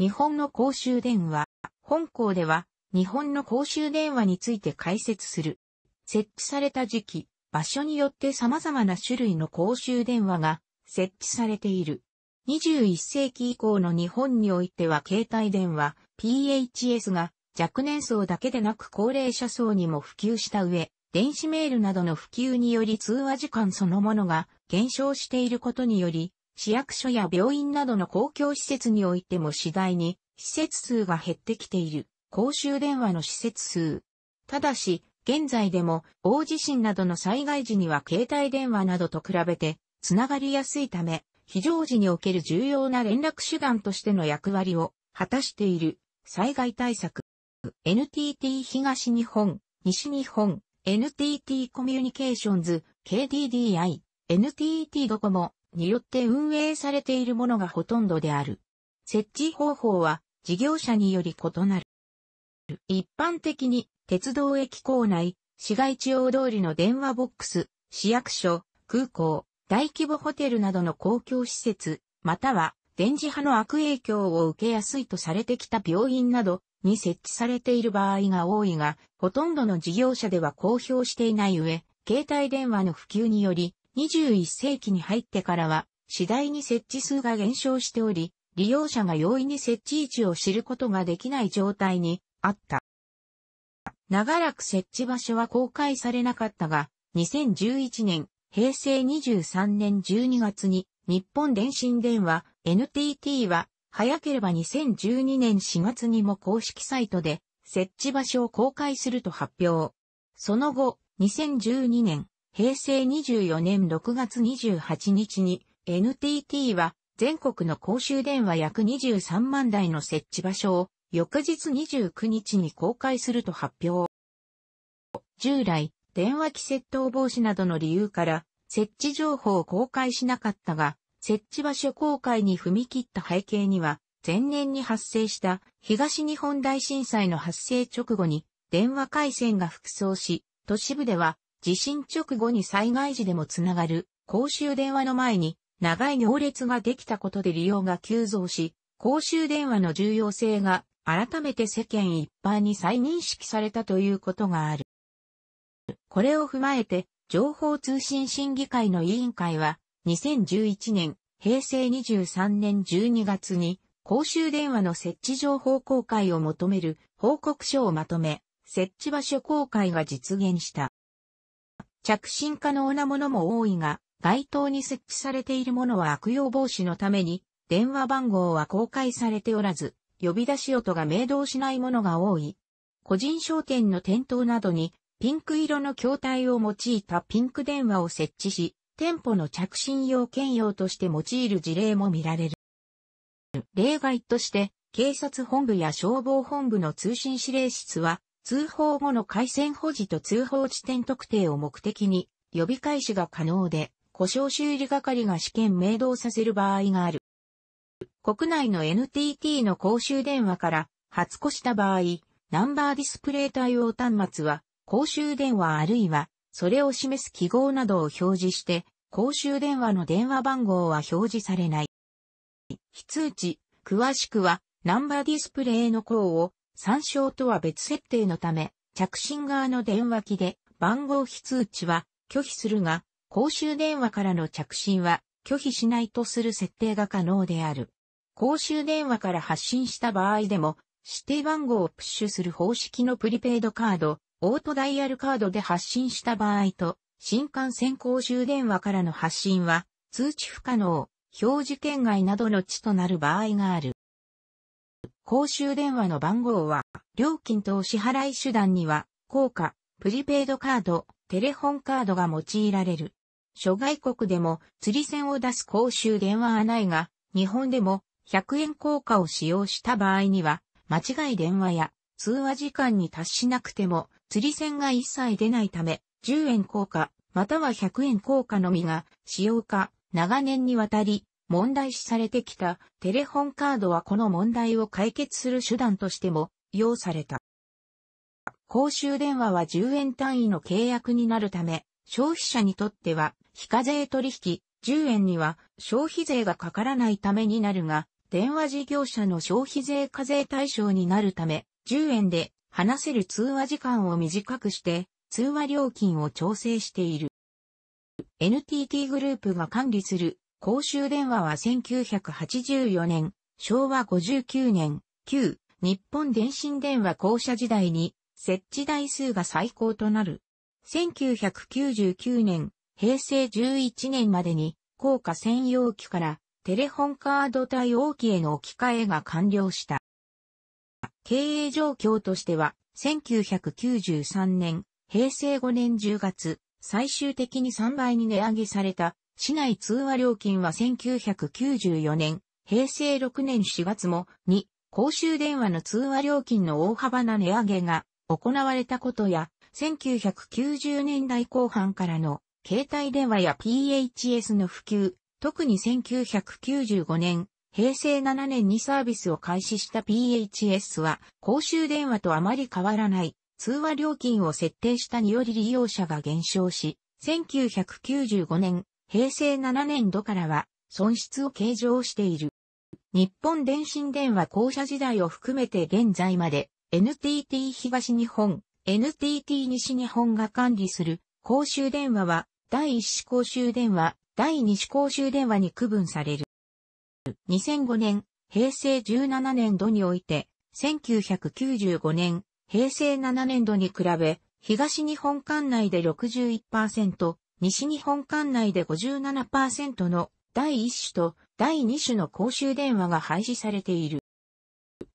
日本の公衆電話。本校では、日本の公衆電話について解説する。設置された時期、場所によって様々な種類の公衆電話が設置されている。21世紀以降の日本においては携帯電話、PHS が若年層だけでなく高齢者層にも普及した上、電子メールなどの普及により通話時間そのものが減少していることにより、市役所や病院などの公共施設においても次第に、施設数が減ってきている、公衆電話の施設数。ただし、現在でも、大地震などの災害時には携帯電話などと比べて、つながりやすいため、非常時における重要な連絡手段としての役割を果たしている災害対策。NTT 東日本、西日本、NTT コミュニケーションズ、KDDI、NTT ドコモ、によって運営されているものがほとんどである。設置方法は事業者により異なる。一般的に鉄道駅構内、市街地大通りの電話ボックス、市役所、空港、大規模ホテルなどの公共施設、または電磁波の悪影響を受けやすいとされてきた病院などに設置されている場合が多いが、ほとんどの事業者では公表していない上、携帯電話の普及により、21世紀に入ってからは、次第に設置数が減少しており、利用者が容易に設置位置を知ることができない状態にあった。長らく設置場所は公開されなかったが、2011年、平成23年12月に日本電信電話 NTT は早ければ2012年4月にも公式サイトで設置場所を公開すると発表。その後、2012年平成24年6月28日に NTT は全国の公衆電話約23万台の設置場所を翌日29日に公開すると発表。従来、電話機窃盗防止などの理由から設置情報を公開しなかったが、設置場所公開に踏み切った背景には、前年に発生した東日本大震災の発生直後に電話回線が複装し、都市部では地震直後に災害時でもつながる公衆電話の前に長い行列ができたことで利用が急増し、公衆電話の重要性が改めて世間一般に再認識されたということがある。これを踏まえて、情報通信審議会の委員会は、2011年、平成23年12月に、公衆電話の設置情報公開を求める報告書をまとめ、設置場所公開が実現した。着信可能なものも多いが、街頭に設置されているものは悪用防止のために、電話番号は公開されておらず、呼び出し音が明動しないものが多い。個人商店の店頭などに、ピンク色の筐体を用いたピンク電話を設置し、店舗の着信用兼用として用いる事例も見られる。例外として、警察本部や消防本部の通信指令室は、通報後の回線保持と通報地点特定を目的に、呼び返しが可能で、故障修理係が試験明導させる場合がある。国内の NTT の公衆電話から発行した場合、ナンバーディスプレイ対応端末は、公衆電話あるいは、それを示す記号などを表示して、公衆電話の電話番号は表示されない。非通知、詳しくは、ナンバーディスプレイの項を参照とは別設定のため、着信側の電話機で番号非通知は拒否するが、公衆電話からの着信は拒否しないとする設定が可能である。公衆電話から発信した場合でも、指定番号をプッシュする方式のプリペイドカード、オートダイヤルカードで発信した場合と、新幹線公衆電話からの発信は、通知不可能、表示圏外などの地となる場合がある。公衆電話の番号は、料金とお支払い手段には、硬貨、プリペイドカード、テレホンカードが用いられる。諸外国でも釣り線を出す公衆電話はないが、日本でも100円硬貨を使用した場合には、間違い電話や通話時間に達しなくても釣り線が一切出ないため、10円硬貨または100円硬貨のみが使用か長年にわたり問題視されてきたテレホンカードはこの問題を解決する手段としても用された。公衆電話は10円単位の契約になるため、消費者にとっては非課税取引10円には消費税がかからないためになるが、電話事業者の消費税課税対象になるため、10円で話せる通話時間を短くして、通話料金を調整している。NTT グループが管理する公衆電話は1984年、昭和59年、旧日本電信電話公社時代に設置台数が最高となる。1999年、平成11年までに、高架専用機からテレホンカード対応機への置き換えが完了した。経営状況としては、1993年、平成5年10月、最終的に3倍に値上げされた市内通話料金は1994年、平成6年4月も、2、公衆電話の通話料金の大幅な値上げが行われたことや、1990年代後半からの携帯電話や PHS の普及、特に1995年、平成7年にサービスを開始した PHS は公衆電話とあまり変わらない通話料金を設定したにより利用者が減少し、1995年平成7年度からは損失を計上している。日本電信電話公社時代を含めて現在まで NTT 東日本、NTT 西日本が管理する公衆電話は第1子公衆電話、第2子公衆電話に区分される。2005年、平成17年度において、1995年、平成7年度に比べ、東日本管内で61%、西日本管内で57%の第1種と第2種の公衆電話が廃止されている。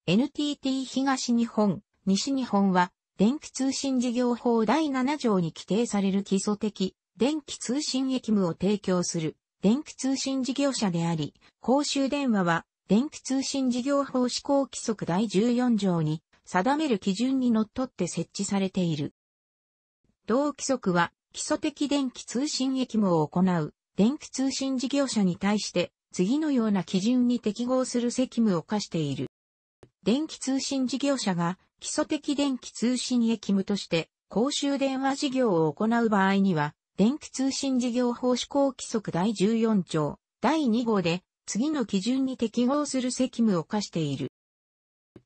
NTT 東日本、西日本は、電気通信事業法第7条に規定される基礎的、電気通信役務を提供する、電気通信事業者であり、公衆電話は、電気通信事業法施行規則第14条に定める基準にのっとって設置されている。同規則は基礎的電気通信役務を行う電気通信事業者に対して次のような基準に適合する責務を課している。電気通信事業者が基礎的電気通信役務として公衆電話事業を行う場合には、電気通信事業法施行規則第14条第2号で次の基準に適合する責務を課している。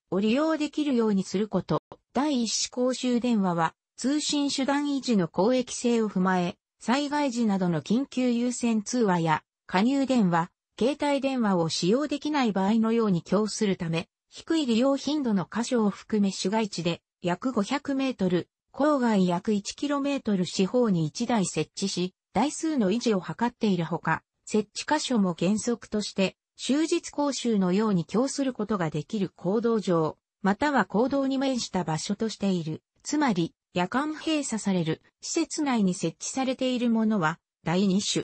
を利用できるようにすること。第1子公衆電話は通信手段維持の公益性を踏まえ、災害時などの緊急優先通話や加入電話、携帯電話を使用できない場合のように供するため、低い利用頻度の箇所を含め市街地で約500メートル、郊外約1キロメートル四方に1台設置し、台数の維持を図っているほか、設置箇所も原則として、終日講習のように供することができる行動上、または行動に面した場所としている。つまり、夜間閉鎖される施設内に設置されているものは第2種。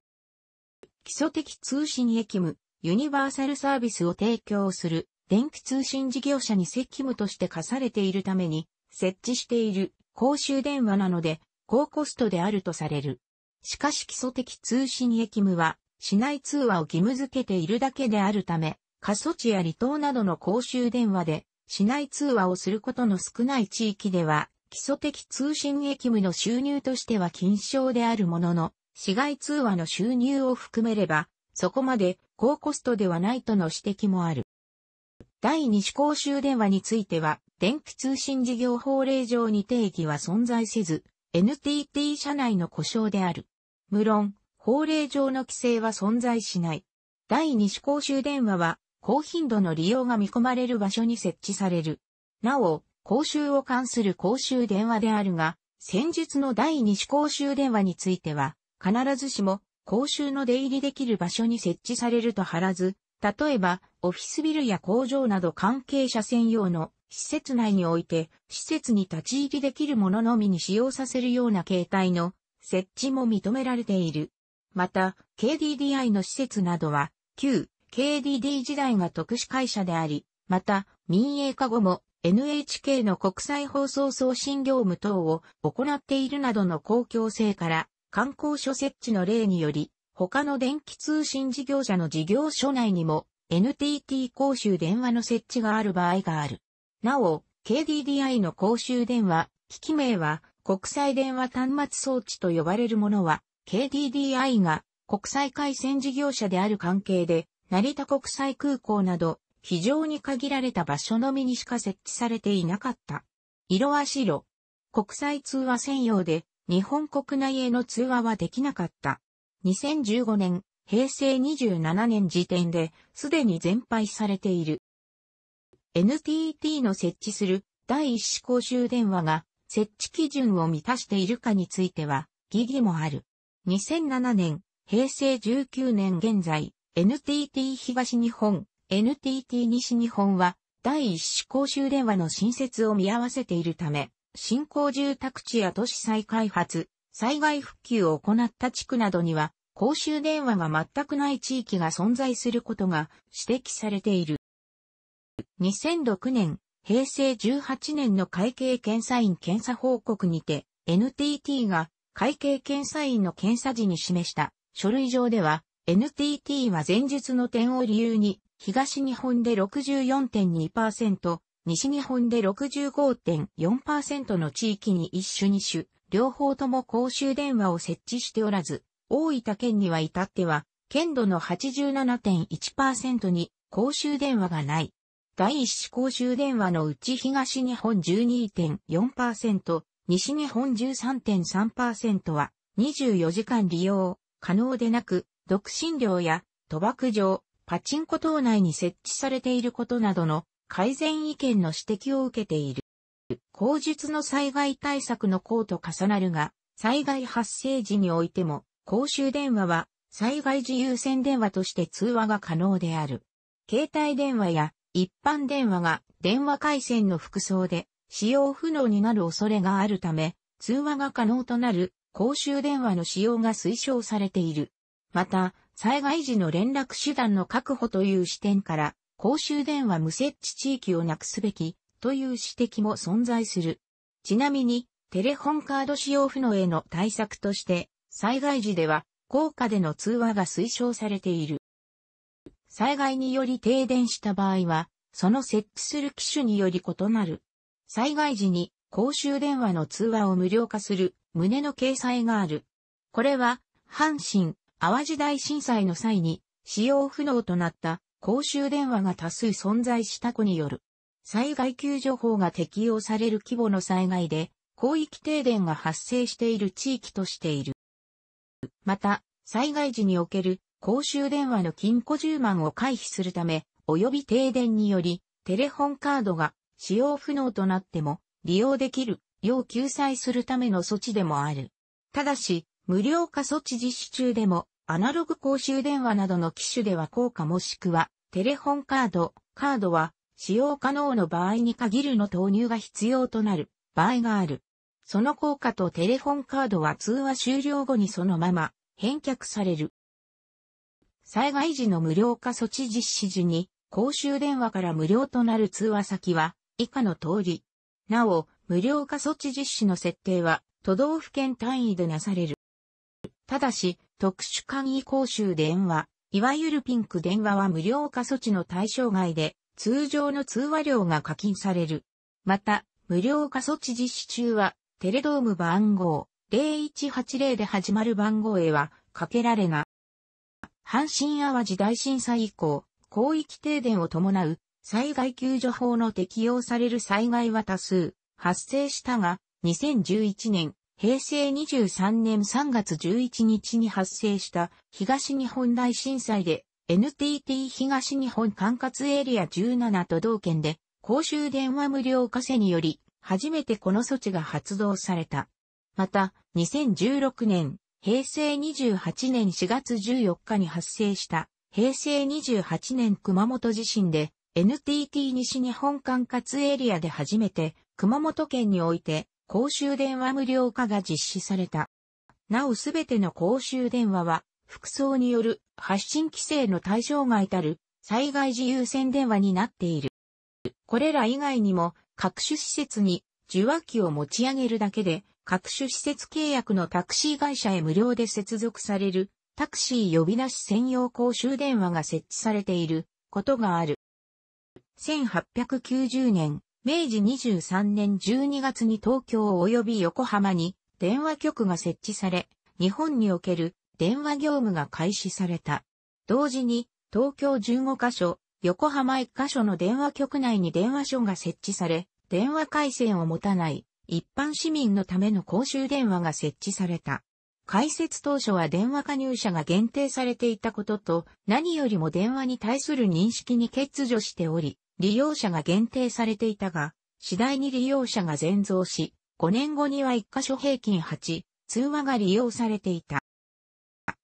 基礎的通信駅務、ユニバーサルサービスを提供する電気通信事業者に責務として課されているために設置している公衆電話なので高コストであるとされる。しかし基礎的通信駅務は市内通話を義務付けているだけであるため、過疎地や離島などの公衆電話で市内通話をすることの少ない地域では基礎的通信役務の収入としては金賞であるものの、市外通話の収入を含めれば、そこまで高コストではないとの指摘もある。第二子公衆電話については、電気通信事業法令上に定義は存在せず、NTT 社内の故障である。無論、法令上の規制は存在しない。第二子公衆電話は、高頻度の利用が見込まれる場所に設置される。なお、公衆を関する公衆電話であるが、先日の第二子公衆電話については、必ずしも公衆の出入りできる場所に設置されると貼らず、例えば、オフィスビルや工場など関係者専用の施設内において、施設に立ち入りできるもののみに使用させるような形態の設置も認められている。また、KDDI の施設などは、旧 KDD 時代が特殊会社であり、また、民営化後も NHK の国際放送送信業務等を行っているなどの公共性から観光所設置の例により、他の電気通信事業者の事業所内にも NTT 公衆電話の設置がある場合がある。なお、KDDI の公衆電話、機器名は国際電話端末装置と呼ばれるものは、KDDI が国際回線事業者である関係で、成田国際空港など非常に限られた場所のみにしか設置されていなかった。色は白。国際通話専用で、日本国内への通話はできなかった。2015年、平成27年時点で、すでに全廃されている。NTT の設置する第一子公衆電話が設置基準を満たしているかについては疑義もある。2007年、平成19年現在、NTT 東日本、NTT 西日本は第一種公衆電話の新設を見合わせているため、新興住宅地や都市再開発、災害復旧を行った地区などには、公衆電話が全くない地域が存在することが指摘されている。2006年、平成18年の会計検査院検査報告にて、NTT が会計検査院の検査時に示した書類上では、NTT は前述の点を理由に東日本で64.2%、西日本で65.4%の地域に一種二種、両方とも公衆電話を設置しておらず、大分県には至っては、県土の87.1%に公衆電話がない。第一種公衆電話のうち東日本12.4%、西日本13.3%は24時間利用可能でなく、独身料や賭博場、パチンコ等内に設置されていることなどの改善意見の指摘を受けている。口述の災害対策の項と重なるが、災害発生時においても、公衆電話は災害時優先電話として通話が可能である。携帯電話や一般電話が電話回線の服装で使用不能になる恐れがあるため、通話が可能となる公衆電話の使用が推奨されている。また、災害時の連絡手段の確保という視点から、公衆電話無設置地域をなくすべきという指摘も存在する。ちなみに、テレホンカード使用不能への対策として、災害時では、高価での通話が推奨されている。災害により停電した場合は、その設置する機種により異なる。災害時に公衆電話の通話を無料化する旨の掲載がある。これは、阪神、淡路大震災の際に使用不能となった公衆電話が多数存在した子による災害救助法が適用される規模の災害で広域停電が発生している地域としている。また、災害時における公衆電話の金庫10万を回避するため、及び停電により、テレホンカードが使用不能となっても利用できるよう救済するための措置でもある。ただし、無料化措置実施中でもアナログ公衆電話などの機種では効果もしくは、テレホンカード、カードは、使用可能の場合に限るの投入が必要となる場合がある。その効果とテレフォンカードは通話終了後にそのまま返却される。災害時の無料化措置実施時に公衆電話から無料となる通話先は以下の通り。なお、無料化措置実施の設定は都道府県単位でなされる。ただし、特殊簡易講習電話、いわゆるピンク電話は無料化措置の対象外で、通常の通話料が課金される。また、無料化措置実施中は、テレドーム番号0180で始まる番号へはかけられな。阪神淡路大震災以降、広域停電を伴う災害救助法の適用される災害は多数発生したが、2011年平成23年3月11日に発生した東日本大震災で NTT 東日本管轄エリア17都道県で公衆電話無料化せにより初めてこの措置が発動された。また2016年平成28年4月14日に発生した平成28年熊本地震で NTT 西日本管轄エリアで初めて熊本県において公衆電話無料化が実施された。なおすべての公衆電話は、服装による発信規制の対象外たる災害自由線電話になっている。これら以外にも各種施設に受話器を持ち上げるだけで各種施設契約のタクシー会社へ無料で接続されるタクシー呼び出し専用公衆電話が設置されていることがある。1890年明治23年12月に東京及び横浜に電話局が設置され、日本における電話業務が開始された。同時に東京15カ所、横浜1カ所の電話局内に電話所が設置され、電話回線を持たない一般市民のための公衆電話が設置された。開設当初は電話加入者が限定されていたことと、何よりも電話に対する認識に欠如しており、利用者が限定されていたが、次第に利用者が全増し、5年後には1箇所平均8、通話が利用されていた。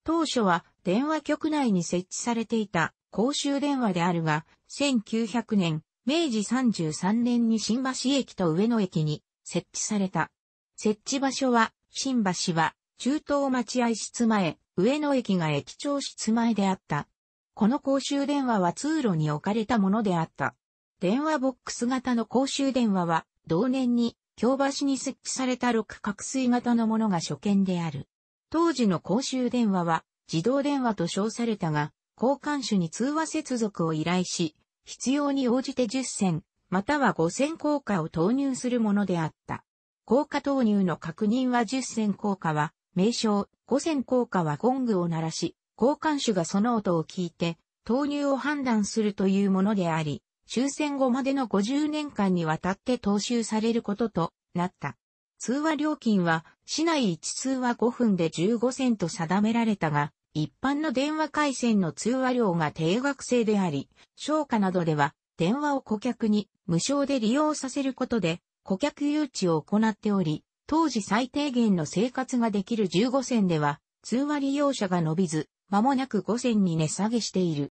当初は電話局内に設置されていた公衆電話であるが、1900年、明治33年に新橋駅と上野駅に設置された。設置場所は、新橋は中東待合室前、上野駅が駅長室前であった。この公衆電話は通路に置かれたものであった。電話ボックス型の公衆電話は、同年に、京橋に設置された六角錐型のものが初見である。当時の公衆電話は、自動電話と称されたが、交換手に通話接続を依頼し、必要に応じて10銭、または5銭硬貨を投入するものであった。硬貨投入の確認は10銭硬貨は、名称、5銭硬貨はゴングを鳴らし、交換手がその音を聞いて、投入を判断するというものであり、終戦後までの50年間にわたって踏襲されることとなった。通話料金は市内1通話5分で15銭と定められたが、一般の電話回線の通話料が定額制であり、商家などでは電話を顧客に無償で利用させることで顧客誘致を行っており、当時最低限の生活ができる15銭では通話利用者が伸びず、間もなく5銭に値下げしている。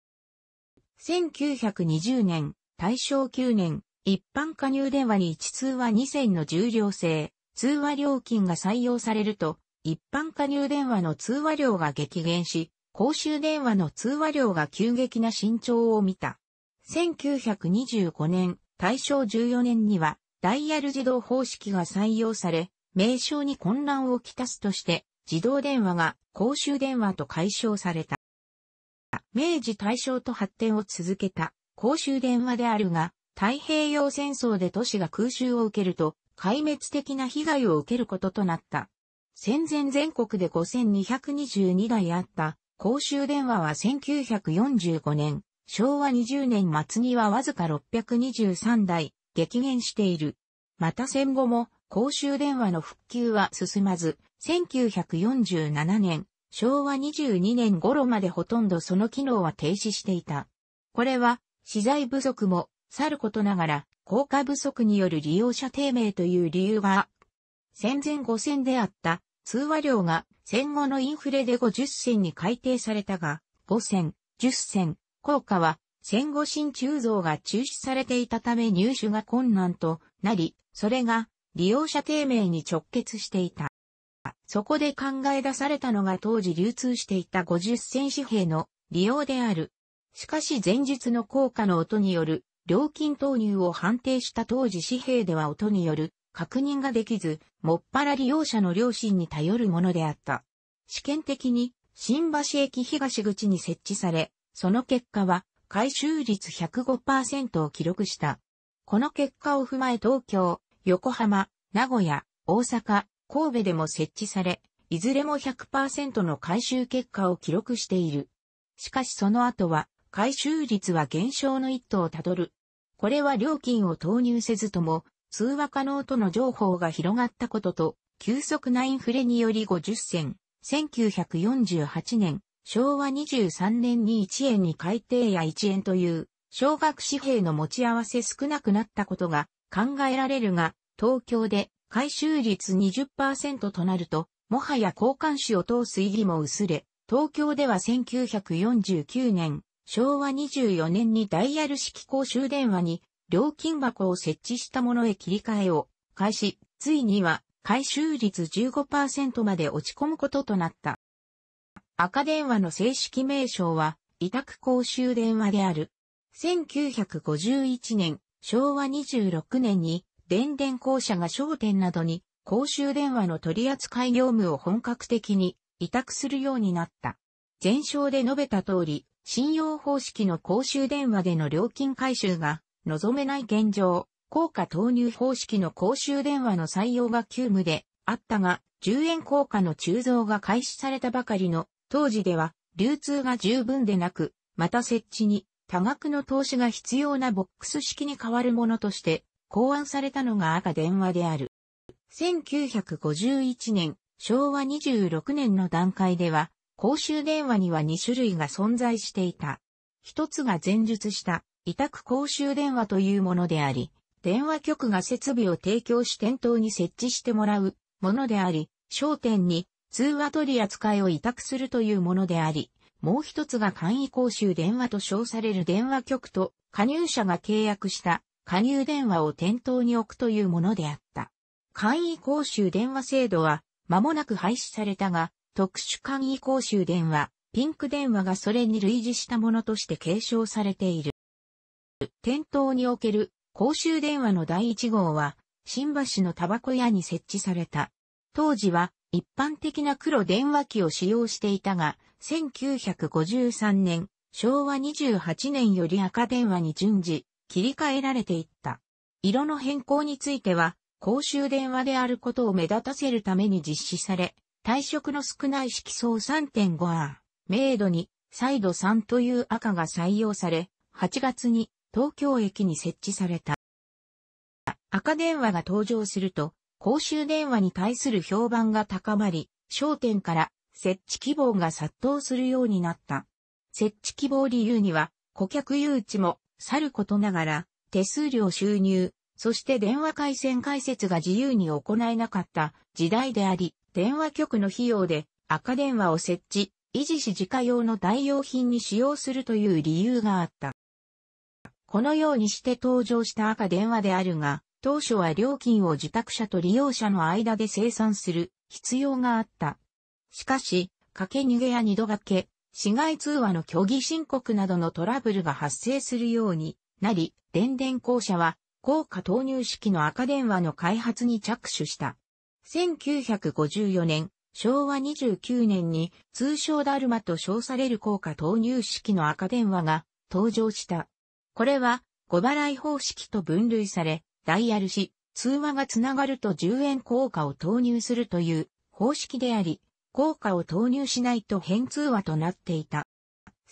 1920年、大正9年、一般加入電話に1通話2000の重量制、通話料金が採用されると、一般加入電話の通話量が激減し、公衆電話の通話量が急激な伸長を見た。1925年、大正14年には、ダイヤル自動方式が採用され、名称に混乱をきたすとして、自動電話が公衆電話と解消された。明治大正と発展を続けた公衆電話であるが、太平洋戦争で都市が空襲を受けると、壊滅的な被害を受けることとなった。戦前全国で5222台あった公衆電話は1945年、昭和20年末にはわずか623台激減している。また戦後も公衆電話の復旧は進まず、1947年、昭和22年頃までほとんどその機能は停止していた。これは資材不足も、さることながら、効果不足による利用者低迷という理由が、戦前5戦であった通話料が戦後のインフレで50銭に改定されたが、5銭、10銭、効果は戦後新鋳造が中止されていたため入手が困難となり、それが利用者低迷に直結していた。そこで考え出されたのが当時流通していた50銭紙幣の利用である。しかし前述の効果の音による料金投入を判定した当時紙幣では音による確認ができず、もっぱら利用者の良心に頼るものであった。試験的に新橋駅東口に設置され、その結果は回収率105%を記録した。この結果を踏まえ東京、横浜、名古屋、大阪、神戸でも設置され、いずれも100%の回収結果を記録している。しかしその後は回収率は減少の一途をたどる。これは料金を投入せずとも、通話可能との情報が広がったことと、急速なインフレにより50銭、1948年、昭和23年に1円に改定や1円という、小額紙幣の持ち合わせ少なくなったことが考えられるが、東京で回収率20%となると、もはや交換紙を通す意義も薄れ、東京では1949年、昭和24年にダイヤル式公衆電話に料金箱を設置したものへ切り替えを開始、ついには回収率15%まで落ち込むこととなった。赤電話の正式名称は委託公衆電話である。1951年、昭和26年に電電公社が商店などに公衆電話の取扱業務を本格的に委託するようになった。前哨で述べた通り、信用方式の公衆電話での料金回収が望めない現状、効果投入方式の公衆電話の採用が急務であったが、10円硬貨の鋳造が開始されたばかりの当時では流通が十分でなく、また設置に多額の投資が必要なボックス式に変わるものとして考案されたのが赤電話である。1951年、昭和26年の段階では公衆電話には2種類が存在していた。一つが前述した委託公衆電話というものであり、電話局が設備を提供し店頭に設置してもらうものであり、商店に通話取り扱いを委託するというものであり、もう一つが簡易公衆電話と称される電話局と加入者が契約した加入電話を店頭に置くというものであった。簡易公衆電話制度は間もなく廃止されたが、特殊簡易公衆電話、ピンク電話がそれに類似したものとして継承されている。店頭における公衆電話の第1号は、新橋のタバコ屋に設置された。当時は一般的な黒電話機を使用していたが、1953年、昭和28年より赤電話に順次、切り替えられていった。色の変更については、公衆電話であることを目立たせるために実施され、体色の少ない色相 3.5R、明度に、サイド3という赤が採用され、8月に東京駅に設置された。赤電話が登場すると、公衆電話に対する評判が高まり、商店から設置希望が殺到するようになった。設置希望理由には、顧客誘致もさることながら、手数料収入、そして電話回線解説が自由に行えなかった時代であり、電話局の費用で赤電話を設置、維持し自家用の代用品に使用するという理由があった。このようにして登場した赤電話であるが、当初は料金を受託者と利用者の間で生産する必要があった。しかし、掛け逃げや二度掛け、市外通話の虚偽申告などのトラブルが発生するようになり、電電公社は、効果投入式の赤電話の開発に着手した。1954年、昭和29年に通称ダルマと称される効果投入式の赤電話が登場した。これは5払い方式と分類され、ダイヤルし、通話がつながると10円効果を投入するという方式であり、効果を投入しないと変通話となっていた。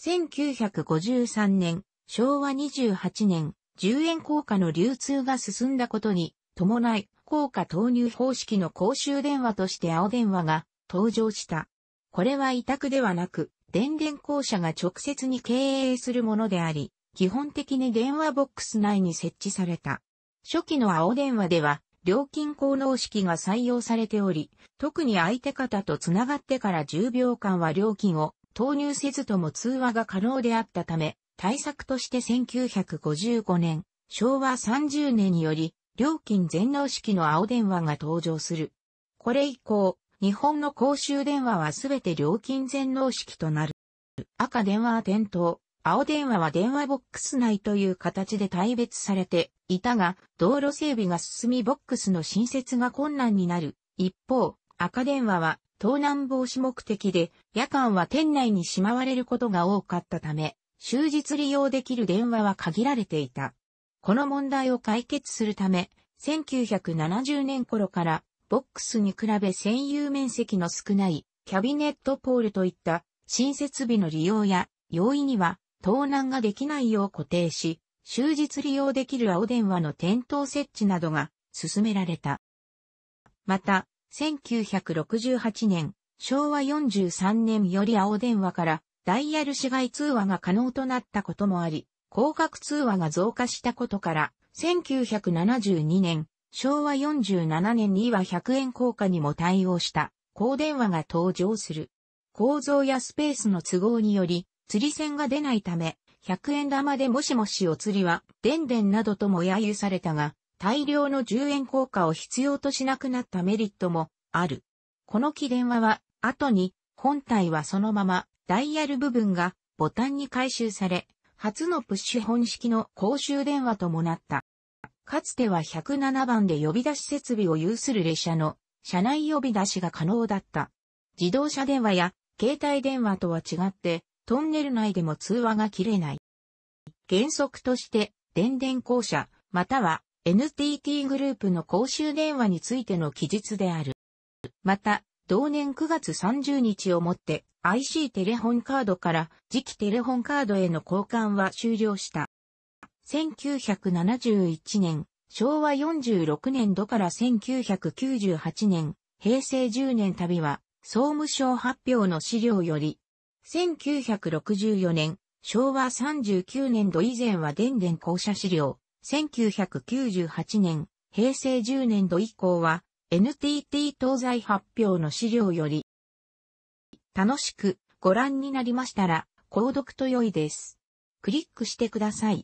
1953年、昭和28年、10円硬貨の流通が進んだことに伴い、効果投入方式の公衆電話として青電話が登場した。これは委託ではなく、電電公社が直接に経営するものであり、基本的に電話ボックス内に設置された。初期の青電話では、料金効能式が採用されており、特に相手方と繋がってから10秒間は料金を投入せずとも通話が可能であったため、対策として1955年、昭和30年により、料金全能式の青電話が登場する。これ以降、日本の公衆電話はすべて料金全能式となる。赤電話は点灯、青電話は電話ボックス内という形で大別されていたが、道路整備が進みボックスの新設が困難になる。一方、赤電話は盗難防止目的で、夜間は店内にしまわれることが多かったため、終日利用できる電話は限られていた。この問題を解決するため、1970年頃から、ボックスに比べ占有面積の少ないキャビネットポールといった新設備の利用や容易には盗難ができないよう固定し、終日利用できる青電話の点灯設置などが進められた。また、1968年、昭和43年より青電話からダイヤル市街通話が可能となったこともあり、広角通話が増加したことから、1972年、昭和47年には100円硬貨にも対応した高電話が登場する。構造やスペースの都合により、釣り線が出ないため、100円玉でもしもしお釣りは、でんでんなどとも揶揄されたが、大量の10円硬貨を必要としなくなったメリットもある。この木電話は、後に、本体はそのまま、ダイヤル部分がボタンに回収され、初のプッシュ本式の公衆電話ともなった。かつては107番で呼び出し設備を有する列車の車内呼び出しが可能だった。自動車電話や携帯電話とは違ってトンネル内でも通話が切れない。原則として電電公社または NTT グループの公衆電話についての記述である。また、同年9月30日をもって IC テレホンカードから次期テレホンカードへの交換は終了した。1971年、昭和46年度から1998年、平成10年旅は、総務省発表の資料より、1964年、昭和39年度以前は電電公社資料、1998年、平成10年度以降は、NTT 東西発表の資料より、楽しくご覧になりましたら、購読と良いです。クリックしてください。